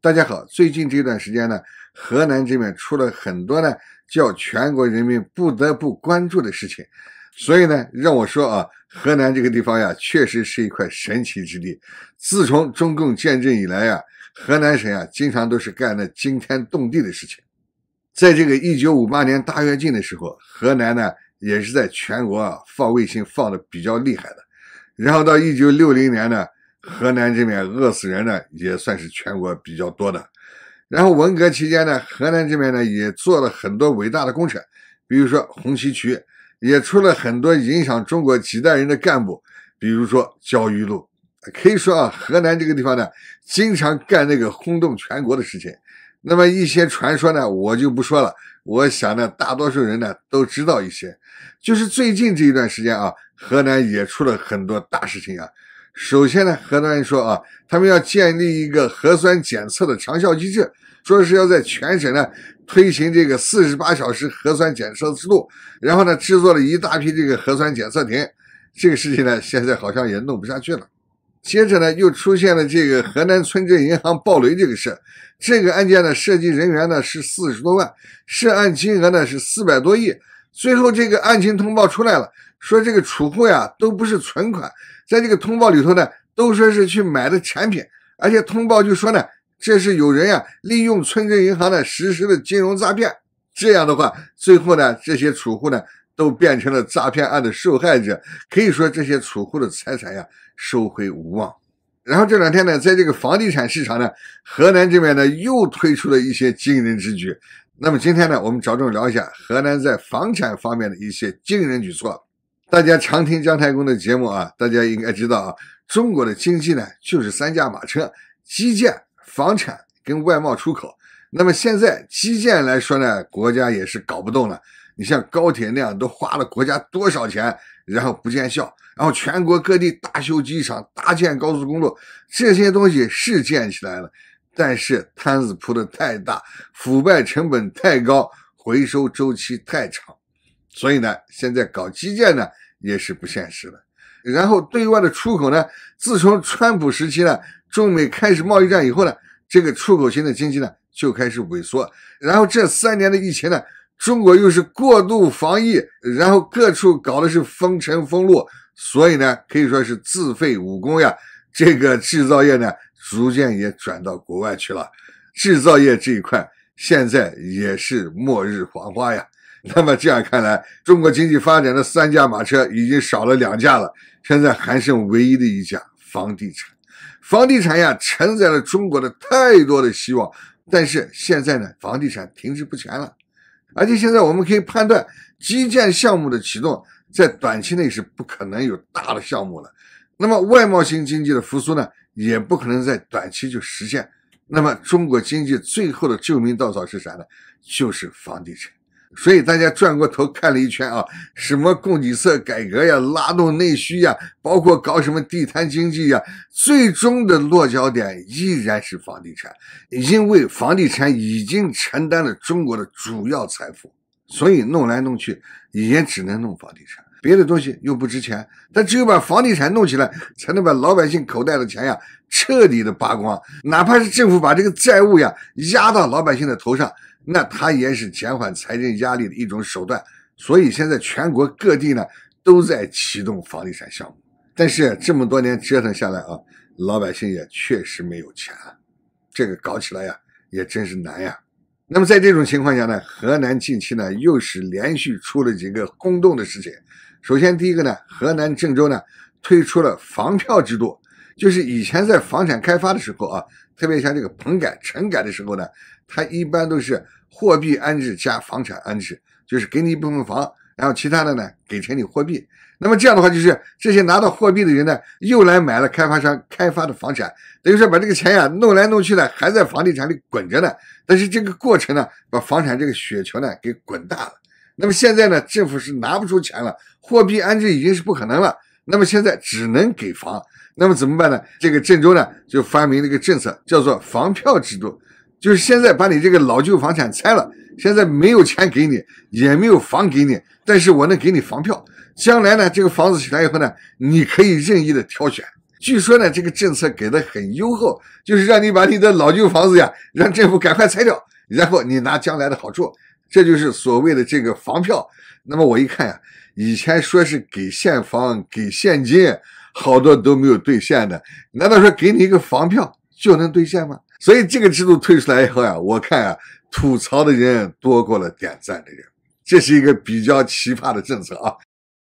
大家好，最近这段时间呢，河南这边出了很多呢，叫全国人民不得不关注的事情。所以呢，让我说啊，河南这个地方呀，确实是一块神奇之地。自从中共建政以来呀，河南省呀，经常都是干的惊天动地的事情。在这个一九五八年大跃进的时候，河南呢，也是在全国啊放卫星放的比较厉害的。然后到一九六零年呢。河南这边饿死人呢，也算是全国比较多的。然后文革期间呢，河南这边呢也做了很多伟大的工程，比如说红旗渠，也出了很多影响中国几代人的干部，比如说焦裕禄。可以说啊，河南这个地方呢，经常干那个轰动全国的事情。那么一些传说呢，我就不说了。我想呢，大多数人呢都知道一些。就是最近这一段时间啊，河南也出了很多大事情啊。首先呢，河南人说啊，他们要建立一个核酸检测的长效机制，说是要在全省呢推行这个四十八小时核酸检测制度，然后呢制作了一大批这个核酸检测亭。这个事情呢，现在好像也弄不下去了。接着呢，又出现了这个河南村镇银行暴雷这个事，这个案件呢涉及人员呢是四十多万，涉案金额呢是四百多亿，最后这个案情通报出来了。说这个储户呀，都不是存款，在这个通报里头呢，都说是去买的产品，而且通报就说呢，这是有人呀利用村镇银行呢实施的金融诈骗，这样的话，最后呢，这些储户呢都变成了诈骗案的受害者，可以说这些储户的财产呀，收回无望。然后这两天呢，在这个房地产市场呢，河南这边呢又推出了一些惊人之举。那么今天呢，我们着重聊一下河南在房产方面的一些惊人举措。大家常听姜太公的节目啊，大家应该知道啊，中国的经济呢就是三驾马车：基建、房产跟外贸出口。那么现在基建来说呢，国家也是搞不动了。你像高铁那样，都花了国家多少钱，然后不见效。然后全国各地大修机场、大建高速公路，这些东西是建起来了，但是摊子铺的太大，腐败成本太高，回收周期太长。所以呢，现在搞基建呢也是不现实的。然后对外的出口呢，自从川普时期呢，中美开始贸易战以后呢，这个出口型的经济呢就开始萎缩。然后这三年的疫情呢，中国又是过度防疫，然后各处搞的是封城封路，所以呢可以说是自废武功呀。这个制造业呢，逐渐也转到国外去了。制造业这一块现在也是末日黄花呀。那么这样看来，中国经济发展的三驾马车已经少了两驾了，现在还剩唯一的一驾房地产。房地产呀，承载了中国的太多的希望，但是现在呢，房地产停滞不前了，而且现在我们可以判断，基建项目的启动在短期内是不可能有大的项目了。那么外贸型经济的复苏呢，也不可能在短期就实现。那么中国经济最后的救命稻草是啥呢？就是房地产。所以大家转过头看了一圈啊，什么供给侧改革呀，拉动内需呀，包括搞什么地摊经济呀，最终的落脚点依然是房地产，因为房地产已经承担了中国的主要财富，所以弄来弄去，也只能弄房地产，别的东西又不值钱，但只有把房地产弄起来，才能把老百姓口袋的钱呀彻底的扒光，哪怕是政府把这个债务呀压到老百姓的头上。那它也是减缓财政压力的一种手段，所以现在全国各地呢都在启动房地产项目。但是这么多年折腾下来啊，老百姓也确实没有钱，这个搞起来呀也真是难呀。那么在这种情况下呢，河南近期呢又是连续出了几个轰动的事情。首先第一个呢，河南郑州呢推出了房票制度，就是以前在房产开发的时候啊。特别像这个棚改、城改的时候呢，它一般都是货币安置加房产安置，就是给你一部分房，然后其他的呢给成你货币。那么这样的话，就是这些拿到货币的人呢，又来买了开发商开发的房产，等于说把这个钱呀弄来弄去的还在房地产里滚着呢。但是这个过程呢，把房产这个雪球呢给滚大了。那么现在呢，政府是拿不出钱了，货币安置已经是不可能了。那么现在只能给房，那么怎么办呢？这个郑州呢就发明了一个政策，叫做房票制度，就是现在把你这个老旧房产拆了，现在没有钱给你，也没有房给你，但是我能给你房票，将来呢这个房子起来以后呢，你可以任意的挑选。据说呢这个政策给的很优厚，就是让你把你的老旧房子呀，让政府赶快拆掉，然后你拿将来的好处，这就是所谓的这个房票。那么我一看呀。以前说是给现房给现金，好多都没有兑现的。难道说给你一个房票就能兑现吗？所以这个制度退出来以后呀，我看啊，吐槽的人多过了点赞的人。这是一个比较奇葩的政策啊。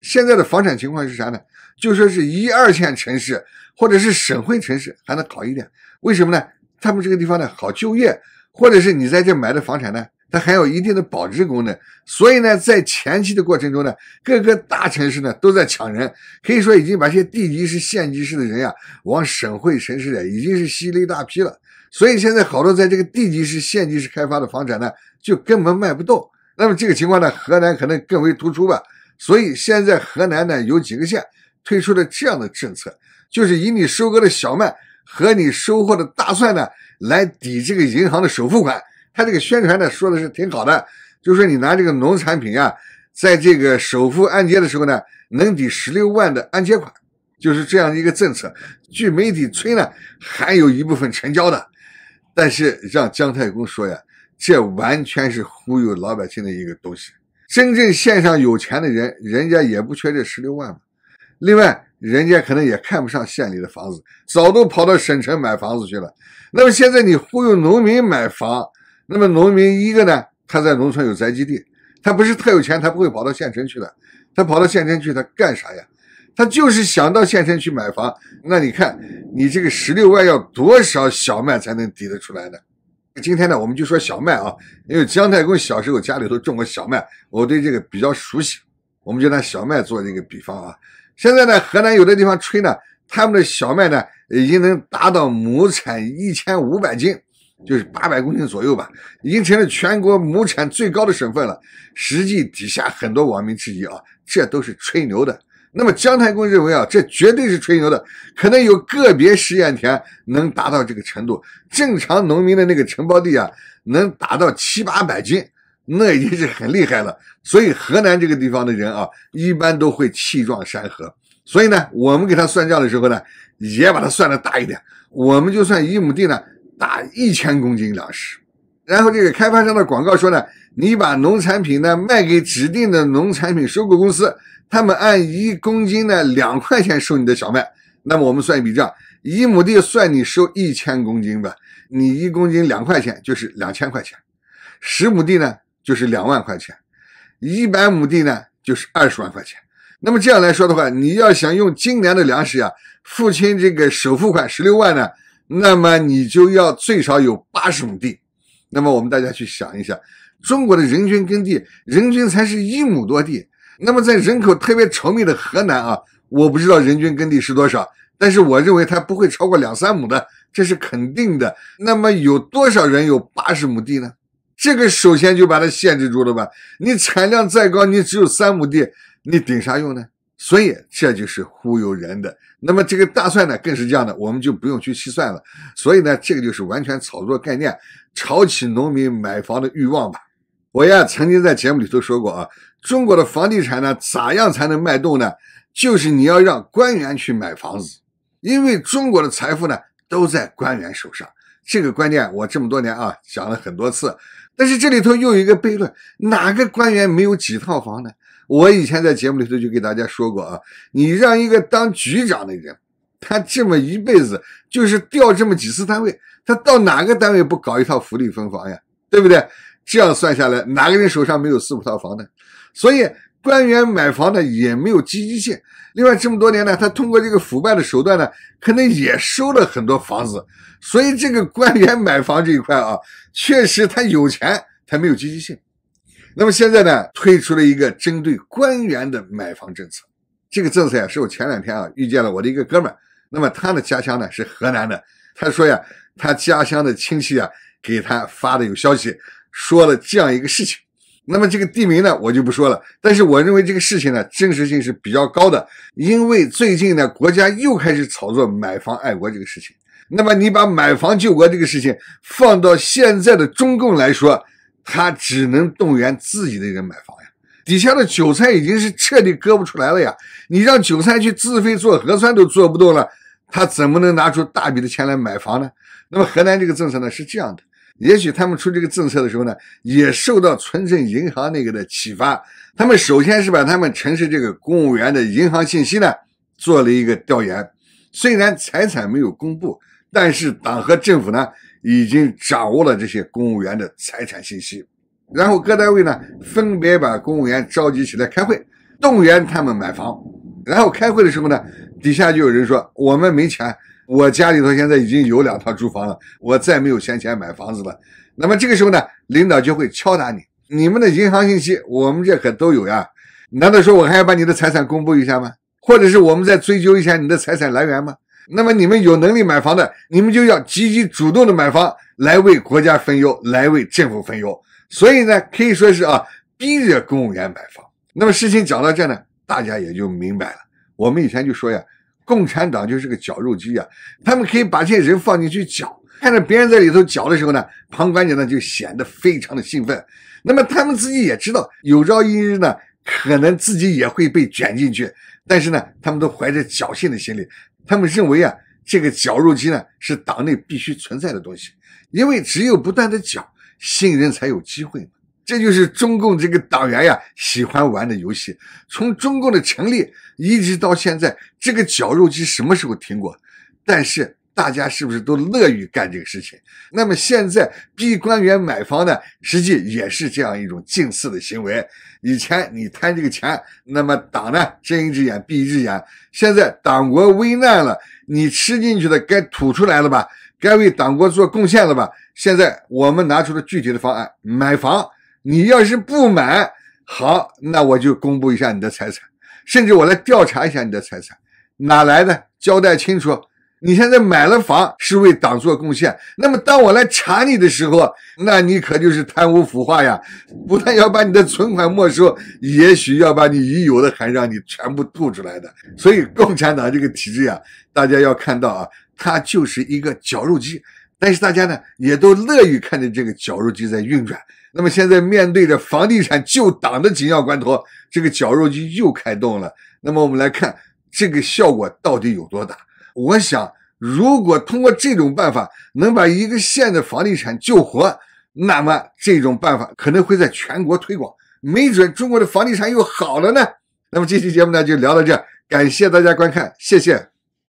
现在的房产情况是啥呢？就说是一二线城市或者是省会城市还能好一点。为什么呢？他们这个地方呢好就业，或者是你在这买的房产呢？它还有一定的保值功能，所以呢，在前期的过程中呢，各个大城市呢都在抢人，可以说已经把一些地级市、县级市的人呀往省会城市啊，已经是吸了一大批了。所以现在好多在这个地级市、县级市开发的房产呢，就根本卖不动。那么这个情况呢，河南可能更为突出吧。所以现在河南呢，有几个县推出了这样的政策，就是以你收割的小麦和你收获的大蒜呢，来抵这个银行的首付款。他这个宣传呢，说的是挺好的，就说你拿这个农产品啊，在这个首付按揭的时候呢，能抵十六万的按揭款，就是这样一个政策。据媒体吹呢，还有一部分成交的，但是让姜太公说呀，这完全是忽悠老百姓的一个东西。真正线上有钱的人，人家也不缺这十六万嘛。另外，人家可能也看不上县里的房子，早都跑到省城买房子去了。那么现在你忽悠农民买房？那么农民一个呢，他在农村有宅基地，他不是特有钱，他不会跑到县城去的。他跑到县城去，他干啥呀？他就是想到县城去买房。那你看，你这个十六万要多少小麦才能抵得出来呢？今天呢，我们就说小麦啊，因为姜太公小时候家里头种过小麦，我对这个比较熟悉。我们就拿小麦做这个比方啊。现在呢，河南有的地方吹呢，他们的小麦呢已经能达到亩产一千五百斤。就是八百公斤左右吧，已经成了全国亩产最高的省份了。实际底下很多网民质疑啊，这都是吹牛的。那么姜太公认为啊，这绝对是吹牛的。可能有个别试验田能达到这个程度，正常农民的那个承包地啊，能达到七八百斤，那已经是很厉害了。所以河南这个地方的人啊，一般都会气壮山河。所以呢，我们给他算账的时候呢，也把它算的大一点。我们就算一亩地呢。打一千公斤粮食，然后这个开发商的广告说呢，你把农产品呢卖给指定的农产品收购公司，他们按一公斤呢两块钱收你的小麦。那么我们算一笔账，一亩地算你收一千公斤吧，你一公斤两块钱就是两千块钱，十亩地呢就是两万块钱，一百亩地呢就是二十万块钱。那么这样来说的话，你要想用今年的粮食啊，付清这个首付款十六万呢？那么你就要最少有八十亩地，那么我们大家去想一想，中国的人均耕地人均才是一亩多地，那么在人口特别稠密的河南啊，我不知道人均耕地是多少，但是我认为它不会超过两三亩的，这是肯定的。那么有多少人有八十亩地呢？这个首先就把它限制住了吧。你产量再高，你只有三亩地，你顶啥用呢？所以这就是忽悠人的。那么这个大蒜呢，更是这样的，我们就不用去细算了。所以呢，这个就是完全炒作概念，炒起农民买房的欲望吧。我呀，曾经在节目里头说过啊，中国的房地产呢，咋样才能卖动呢？就是你要让官员去买房子，因为中国的财富呢，都在官员手上。这个观念我这么多年啊，讲了很多次。但是这里头又有一个悖论，哪个官员没有几套房呢？我以前在节目里头就给大家说过啊，你让一个当局长的人，他这么一辈子就是调这么几次单位，他到哪个单位不搞一套福利分房呀？对不对？这样算下来，哪个人手上没有四五套房呢？所以官员买房呢也没有积极性。另外这么多年呢，他通过这个腐败的手段呢，可能也收了很多房子。所以这个官员买房这一块啊，确实他有钱才没有积极性。那么现在呢，推出了一个针对官员的买房政策。这个政策呀，是我前两天啊遇见了我的一个哥们儿。那么他的家乡呢是河南的，他说呀，他家乡的亲戚啊给他发的有消息，说了这样一个事情。那么这个地名呢，我就不说了。但是我认为这个事情呢，真实性是比较高的，因为最近呢，国家又开始炒作买房爱国这个事情。那么你把买房救国这个事情放到现在的中共来说。他只能动员自己的人买房呀，底下的韭菜已经是彻底割不出来了呀！你让韭菜去自费做核酸都做不动了，他怎么能拿出大笔的钱来买房呢？那么河南这个政策呢是这样的，也许他们出这个政策的时候呢，也受到村镇银行那个的启发，他们首先是把他们城市这个公务员的银行信息呢做了一个调研，虽然财产没有公布，但是党和政府呢。已经掌握了这些公务员的财产信息，然后各单位呢分别把公务员召集起来开会，动员他们买房。然后开会的时候呢，底下就有人说：“我们没钱，我家里头现在已经有两套住房了，我再没有闲钱买房子了。”那么这个时候呢，领导就会敲打你：“你们的银行信息我们这可都有呀，难道说我还要把你的财产公布一下吗？或者是我们再追究一下你的财产来源吗？”那么你们有能力买房的，你们就要积极主动的买房，来为国家分忧，来为政府分忧。所以呢，可以说是啊，逼着公务员买房。那么事情讲到这呢，大家也就明白了。我们以前就说呀，共产党就是个绞肉机啊，他们可以把这些人放进去绞，看着别人在里头绞的时候呢，旁观者呢就显得非常的兴奋。那么他们自己也知道，有朝一日呢，可能自己也会被卷进去，但是呢，他们都怀着侥幸的心理。他们认为啊，这个绞肉机呢是党内必须存在的东西，因为只有不断的绞，新人才有机会嘛。这就是中共这个党员呀喜欢玩的游戏。从中共的成立一直到现在，这个绞肉机什么时候停过？但是。大家是不是都乐于干这个事情？那么现在逼官员买房呢，实际也是这样一种近似的行为。以前你贪这个钱，那么党呢睁一只眼闭一只眼。现在党国危难了，你吃进去的该吐出来了吧？该为党国做贡献了吧？现在我们拿出了具体的方案，买房。你要是不买，好，那我就公布一下你的财产，甚至我来调查一下你的财产，哪来的，交代清楚。你现在买了房是为党做贡献，那么当我来查你的时候，那你可就是贪污腐化呀！不但要把你的存款没收，也许要把你已有的还让你全部吐出来的。所以共产党这个体制呀，大家要看到啊，它就是一个绞肉机。但是大家呢，也都乐于看着这个绞肉机在运转。那么现在面对着房地产救党的紧要关头，这个绞肉机又开动了。那么我们来看这个效果到底有多大？我想，如果通过这种办法能把一个县的房地产救活，那么这种办法可能会在全国推广。没准中国的房地产又好了呢。那么这期节目呢，就聊到这感谢大家观看，谢谢。